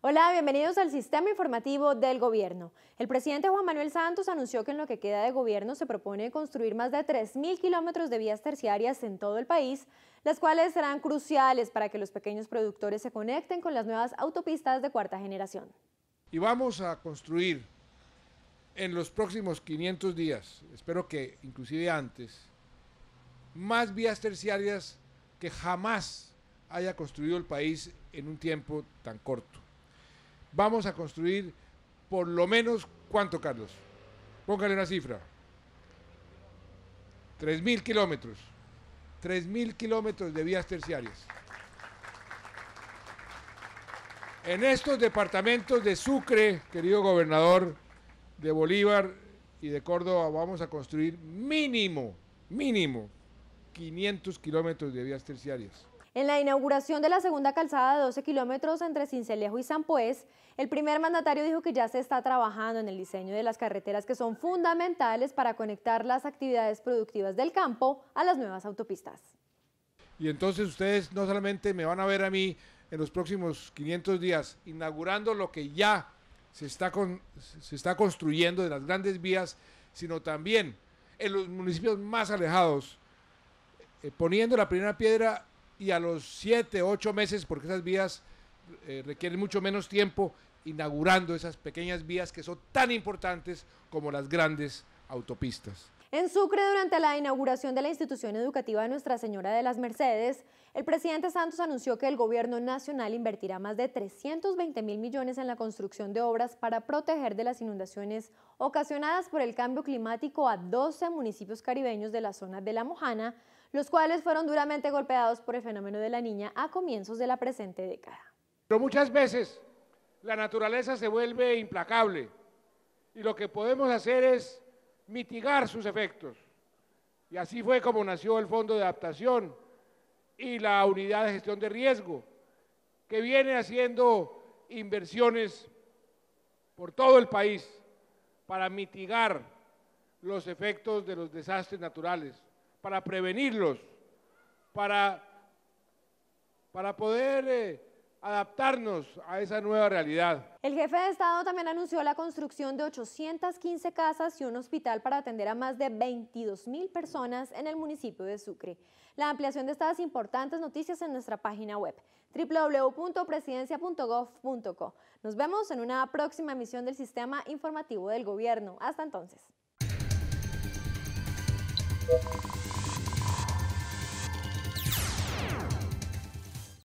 Hola, bienvenidos al Sistema Informativo del Gobierno. El presidente Juan Manuel Santos anunció que en lo que queda de gobierno se propone construir más de 3.000 kilómetros de vías terciarias en todo el país, las cuales serán cruciales para que los pequeños productores se conecten con las nuevas autopistas de cuarta generación. Y vamos a construir en los próximos 500 días, espero que inclusive antes, más vías terciarias que jamás haya construido el país en un tiempo tan corto. Vamos a construir por lo menos, ¿cuánto, Carlos? Póngale una cifra. 3.000 kilómetros. 3.000 kilómetros de vías terciarias. En estos departamentos de Sucre, querido gobernador, de Bolívar y de Córdoba, vamos a construir mínimo, mínimo, 500 kilómetros de vías terciarias. En la inauguración de la segunda calzada de 12 kilómetros entre Cincelejo y San Pues, el primer mandatario dijo que ya se está trabajando en el diseño de las carreteras que son fundamentales para conectar las actividades productivas del campo a las nuevas autopistas. Y entonces ustedes no solamente me van a ver a mí en los próximos 500 días inaugurando lo que ya se está, se está construyendo de las grandes vías, sino también en los municipios más alejados eh, poniendo la primera piedra y a los siete, ocho meses, porque esas vías eh, requieren mucho menos tiempo, inaugurando esas pequeñas vías que son tan importantes como las grandes autopistas. En Sucre, durante la inauguración de la institución educativa Nuestra Señora de las Mercedes, el presidente Santos anunció que el gobierno nacional invertirá más de 320 mil millones en la construcción de obras para proteger de las inundaciones ocasionadas por el cambio climático a 12 municipios caribeños de la zona de La Mojana, los cuales fueron duramente golpeados por el fenómeno de la niña a comienzos de la presente década. Pero muchas veces la naturaleza se vuelve implacable y lo que podemos hacer es mitigar sus efectos. Y así fue como nació el Fondo de Adaptación y la Unidad de Gestión de Riesgo, que viene haciendo inversiones por todo el país para mitigar los efectos de los desastres naturales para prevenirlos, para, para poder eh, adaptarnos a esa nueva realidad. El jefe de Estado también anunció la construcción de 815 casas y un hospital para atender a más de 22 mil personas en el municipio de Sucre. La ampliación de estas importantes noticias en nuestra página web www.presidencia.gov.co. Nos vemos en una próxima emisión del Sistema Informativo del Gobierno. Hasta entonces.